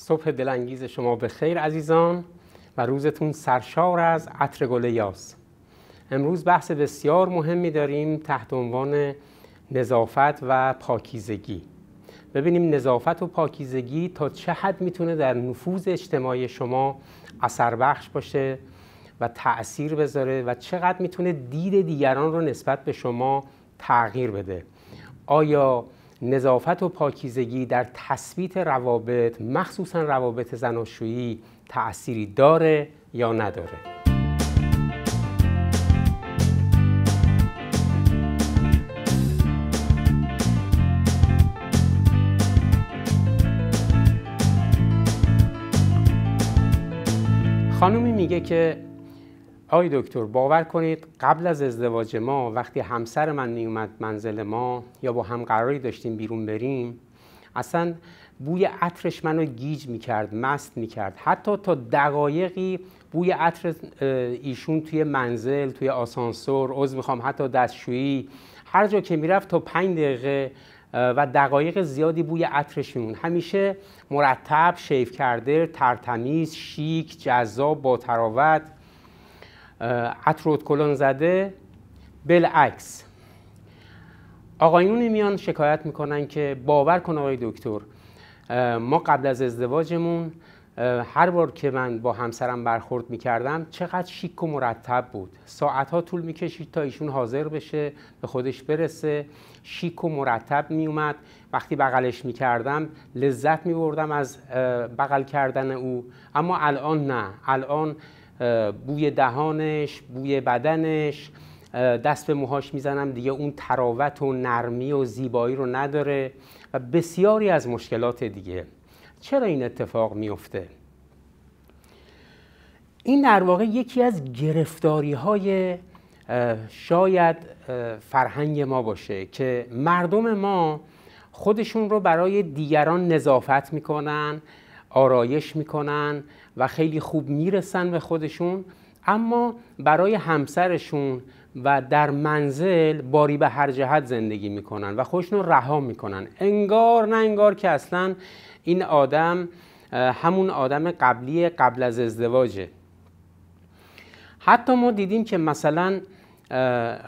صبح دلانگیز شما به خیر عزیزان و روزتون سرشار از عطر گل یاس امروز بحث بسیار مهمی داریم تحت عنوان نظافت و پاکیزگی ببینیم نظافت و پاکیزگی تا چه حد میتونه در نفوذ اجتماعی شما اثر بخش باشه و تأثیر بذاره و چقدر میتونه دید دیگران رو نسبت به شما تغییر بده آیا نظافت و پاکیزگی در تثبیت روابط مخصوصا روابط زناشویی تأثیری داره یا نداره خانومی میگه که آقای دکتر باور کنید قبل از ازدواج ما وقتی همسر من میومد منزل ما یا با هم قراری داشتیم بیرون بریم اصلا بوی عطرش منو گیج میکرد مست میکرد حتی تا دقایقی بوی عطر ایشون توی منزل توی آسانسور عضو میخوام حتی دستشویی هر جا که میرفت تا پنج دقیقه و دقایق زیادی بوی عطرش میمون همیشه مرتب شیف کرده ترتمیز شیک جذاب با تراوت اتروت کلون زده بلعکس آقایون میان شکایت میکنن که باور کن آقای دکتر ما قبل از ازدواجمون هر بار که من با همسرم برخورد میکردم چقدر شیک و مرتب بود ساعتها طول میکشید تا ایشون حاضر بشه به خودش برسه شیک و مرتب میومد وقتی بغلش میکردم لذت میبردم از بغل کردن او اما الان نه الان بوی دهانش بوی بدنش دست به موهاش میزنم دیگه اون تراوت و نرمی و زیبایی رو نداره و بسیاری از مشکلات دیگه چرا این اتفاق میفته؟ این در واقع یکی از گرفتاری های شاید فرهنگ ما باشه که مردم ما خودشون رو برای دیگران نظافت میکنن آرایش میکنن و خیلی خوب میرسن به خودشون اما برای همسرشون و در منزل باری به هر جهت زندگی میکنن و خودشون رها میکنن انگار نه انگار که اصلا این آدم همون آدم قبلی قبل از ازدواجه حتی ما دیدیم که مثلا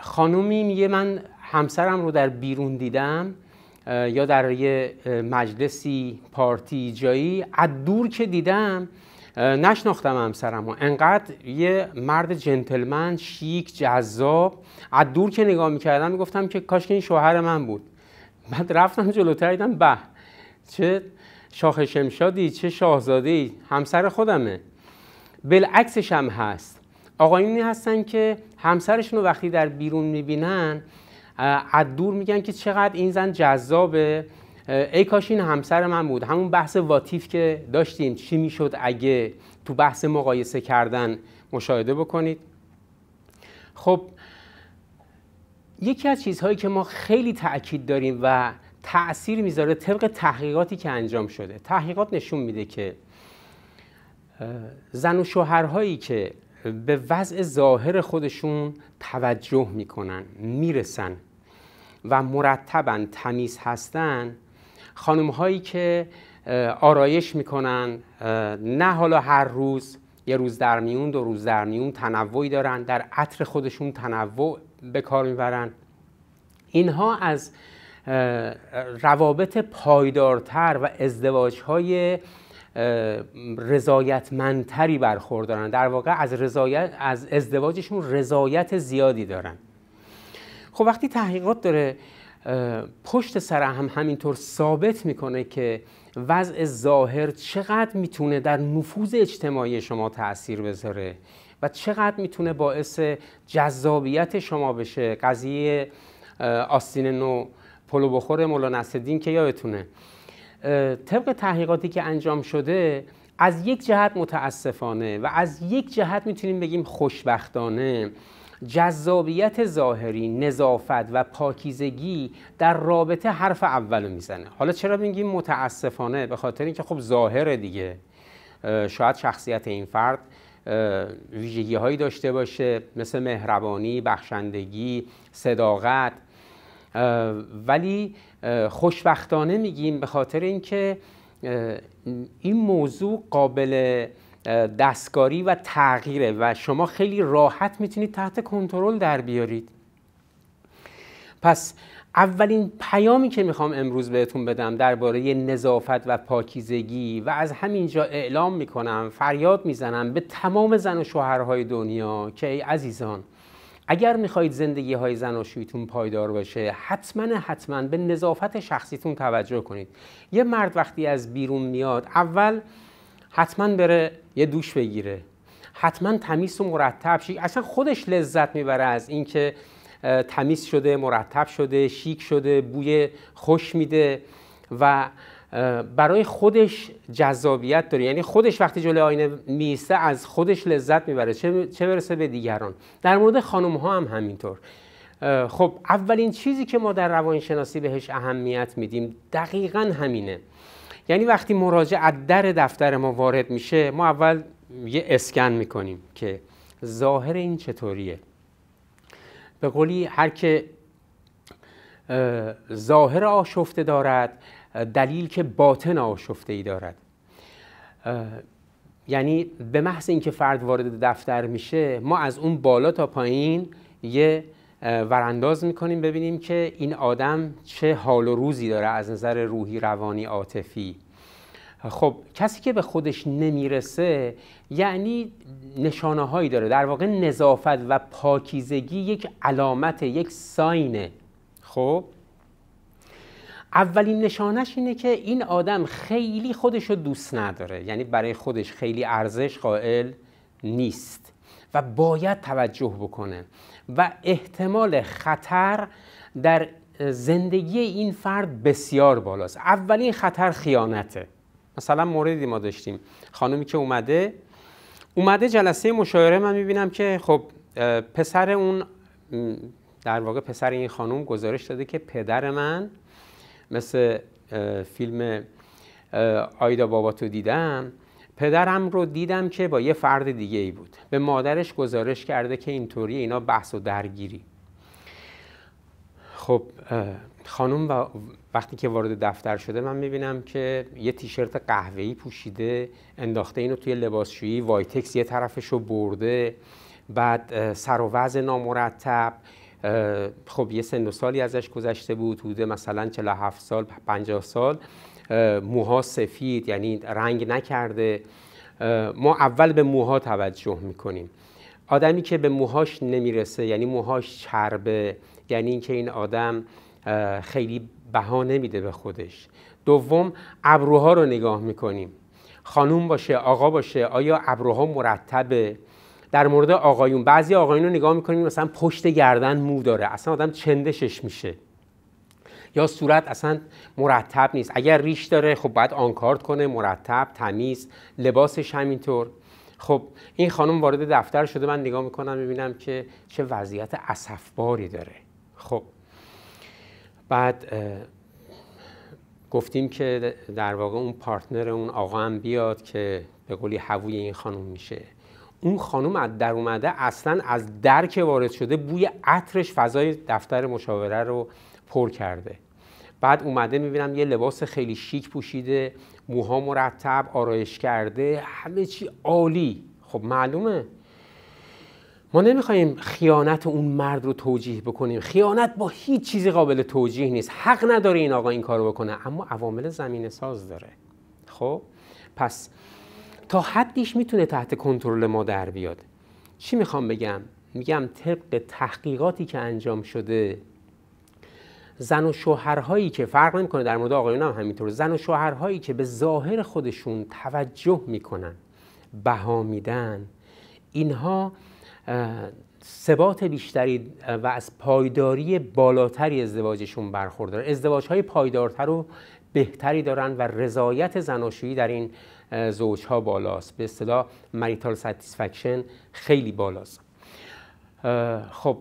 خانومی میگه من همسرم رو در بیرون دیدم یا در یه مجلسی پارتی جایی از دور که دیدم نشناختم همسرم و انقدر یه مرد جنتلمن شیک جذاب از دور که نگاه میکردم میگفتم که کاش که این شوهر من بود بعد رفتم جلوتر دیدم به چه شاخ شمشادی چه شاهزادی، همسر خودمه بلعکسش هم هست آقایونی هستن که همسرشون رو وقتی در بیرون میبینن از دور میگن که چقدر این زن جذابه ای کاش این همسر من بود همون بحث واتیف که داشتیم چی میشد اگه تو بحث مقایسه کردن مشاهده بکنید خب یکی از چیزهایی که ما خیلی تاکید داریم و تاثیر میذاره طبق تحقیقاتی که انجام شده تحقیقات نشون میده که زن و شوهرهایی که به وضع ظاهر خودشون توجه میکنن میرسن و مرتبا تمیز هستن خانم هایی که آرایش میکنن نه حالا هر روز یه روز در میون دو روز در میون تنوعی دارن در عطر خودشون تنوع به کار میبرن اینها از روابط پایدارتر و ازدواج های رضایتمندتری برخوردارن در واقع از, از ازدواجشون رضایت زیادی دارن خب وقتی تحقیقات داره پشت سر هم همینطور ثابت میکنه که وضع ظاهر چقدر میتونه در نفوذ اجتماعی شما تاثیر بذاره و چقدر میتونه باعث جذابیت شما بشه قضیه آستین نو پلو بخور مولا که یادتونه طبق تحقیقاتی که انجام شده از یک جهت متاسفانه و از یک جهت میتونیم بگیم خوشبختانه جذابیت ظاهری نظافت و پاکیزگی در رابطه حرف اولو میزنه حالا چرا میگیم متاسفانه به خاطر اینکه خب ظاهره دیگه شاید شخصیت این فرد ویژگی هایی داشته باشه مثل مهربانی، بخشندگی، صداقت ولی خوشبختانه میگیم به خاطر اینکه این موضوع قابل دستکاری و تغییره و شما خیلی راحت میتونید تحت کنترل در بیارید پس اولین پیامی که میخوام امروز بهتون بدم درباره نظافت و پاکیزگی و از همینجا اعلام میکنم فریاد میزنم به تمام زن و شوهرهای دنیا که ای عزیزان اگر میخواهید زندگی های زن شویتون پایدار باشه حتما حتما به نظافت شخصیتون توجه کنید یه مرد وقتی از بیرون میاد اول حتما بره یه دوش بگیره حتما تمیز و مرتب شی اصلا خودش لذت میبره از اینکه تمیز شده مرتب شده شیک شده بوی خوش میده و برای خودش جذابیت داره یعنی خودش وقتی جلوی آینه میسته از خودش لذت میبره چه, چه برسه به دیگران در مورد خانم ها هم همینطور خب اولین چیزی که ما در روانشناسی بهش اهمیت میدیم دقیقا همینه یعنی وقتی مراجع از در دفتر ما وارد میشه ما اول یه اسکن میکنیم که ظاهر این چطوریه به قولی هر که ظاهر آشفته دارد دلیل که باطن آشفته ای دارد یعنی به محض اینکه فرد وارد دفتر میشه ما از اون بالا تا پایین یه ورانداز میکنیم ببینیم که این آدم چه حال و روزی داره از نظر روحی روانی عاطفی خب کسی که به خودش نمیرسه یعنی نشانه هایی داره در واقع نظافت و پاکیزگی یک علامت یک ساینه خب اولین نشانش اینه که این آدم خیلی خودش رو دوست نداره یعنی برای خودش خیلی ارزش قائل نیست و باید توجه بکنه و احتمال خطر در زندگی این فرد بسیار بالاست اولین خطر خیانته مثلا موردی ما داشتیم خانمی که اومده اومده جلسه مشاوره من میبینم که خب پسر اون در واقع پسر این خانم گزارش داده که پدر من مثل فیلم آیدا باباتو دیدم پدرم رو دیدم که با یه فرد دیگه ای بود به مادرش گزارش کرده که اینطوری اینا بحث و درگیری خب خانم وقتی که وارد دفتر شده من میبینم که یه تیشرت قهوه‌ای پوشیده انداخته اینو توی لباسشویی وایتکس یه طرفش رو برده بعد سر و وضع نامرتب خب یه سن و سالی ازش گذشته بود حدود مثلا 47 سال 50 سال موها سفید یعنی رنگ نکرده ما اول به موها توجه میکنیم آدمی که به موهاش نمیرسه یعنی موهاش چربه یعنی اینکه این آدم خیلی بهانه نمیده به خودش دوم ابروها رو نگاه میکنیم خانوم باشه آقا باشه آیا ابروها مرتبه در مورد آقایون بعضی آقایون رو نگاه میکنیم مثلا پشت گردن مو داره اصلا آدم چندشش میشه یا صورت اصلا مرتب نیست اگر ریش داره خب باید آنکارد کنه مرتب تمیز لباسش همینطور خب این خانم وارد دفتر شده من نگاه میکنم میبینم که چه وضعیت اسفباری داره خب بعد گفتیم که در واقع اون پارتنر اون آقا هم بیاد که به قولی هووی این خانم میشه اون خانم از در اومده اصلا از در که وارد شده بوی عطرش فضای دفتر مشاوره رو پر کرده بعد اومده میبینم یه لباس خیلی شیک پوشیده موها مرتب آرایش کرده همه چی عالی خب معلومه ما نمیخوایم خیانت اون مرد رو توجیه بکنیم خیانت با هیچ چیزی قابل توجیه نیست حق نداره این آقا این کارو بکنه اما عوامل زمین ساز داره خب پس تا حدیش میتونه تحت کنترل ما در بیاد چی میخوام بگم میگم طبق تحقیقاتی که انجام شده زن و شوهرهایی که فرق نمیکنه در مورد آقایون هم همینطور زن و شوهرهایی که به ظاهر خودشون توجه میکنن بها میدن اینها ثبات بیشتری و از پایداری بالاتری ازدواجشون برخوردار ازدواج های پایدارتر و بهتری دارن و رضایت زناشویی در این زوجها بالاست به اصطلاح مریتال ستیسفکشن خیلی بالاست خب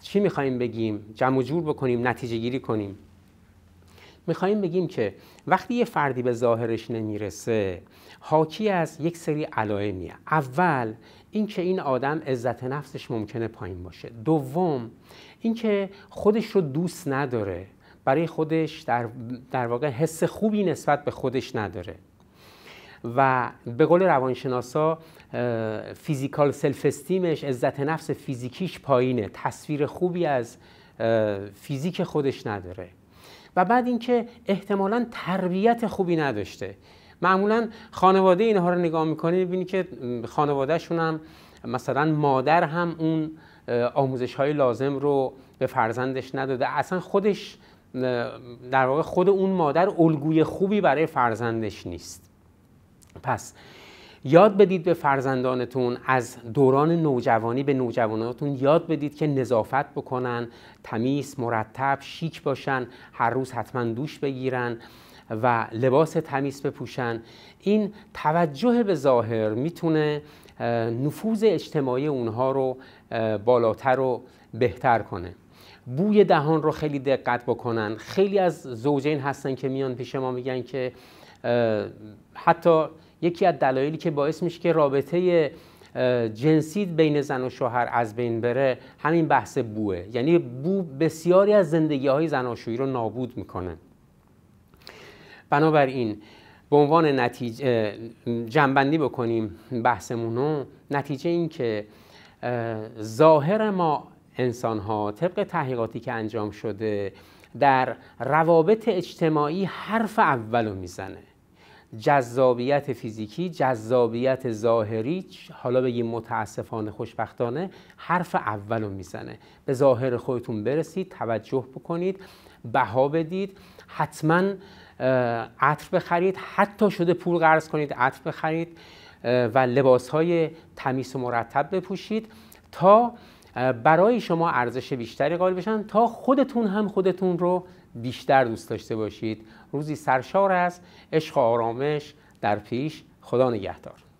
چی میخوایم بگیم جمع و جور بکنیم نتیجه گیری کنیم میخوایم بگیم که وقتی یه فردی به ظاهرش نمیرسه حاکی از یک سری علائمیه اول اینکه این آدم عزت نفسش ممکنه پایین باشه دوم اینکه خودش رو دوست نداره برای خودش در, در واقع حس خوبی نسبت به خودش نداره و به قول روانشناسا فیزیکال سلف استیمش عزت نفس فیزیکیش پایینه تصویر خوبی از فیزیک خودش نداره و بعد اینکه احتمالا تربیت خوبی نداشته معمولا خانواده اینها رو نگاه میکنه میبینی که خانوادهشون هم مثلا مادر هم اون آموزش های لازم رو به فرزندش نداده اصلا خودش در واقع خود اون مادر الگوی خوبی برای فرزندش نیست پس یاد بدید به فرزندانتون از دوران نوجوانی به نوجواناتون یاد بدید که نظافت بکنن تمیز مرتب شیک باشن هر روز حتما دوش بگیرن و لباس تمیز بپوشن این توجه به ظاهر میتونه نفوذ اجتماعی اونها رو بالاتر و بهتر کنه بوی دهان رو خیلی دقت بکنن خیلی از زوجین هستن که میان پیش ما میگن که حتی یکی از دلایلی که باعث میشه که رابطه جنسی بین زن و شوهر از بین بره همین بحث بوه یعنی بو بسیاری از زندگی های زناشویی رو نابود میکنه بنابراین به عنوان نتیجه جنبندی بکنیم بحثمون نتیجه این که ظاهر ما انسان ها طبق تحقیقاتی که انجام شده در روابط اجتماعی حرف اولو میزنه جذابیت فیزیکی جذابیت ظاهری حالا بگیم متاسفانه خوشبختانه حرف اول رو میزنه به ظاهر خودتون برسید توجه بکنید بها بدید حتما عطر بخرید حتی شده پول قرض کنید عطر بخرید و لباس های تمیز و مرتب بپوشید تا برای شما ارزش بیشتری قائل بشن تا خودتون هم خودتون رو بیشتر دوست داشته باشید روزی سرشار است، عشق و آرامش در پیش خدا نگهدار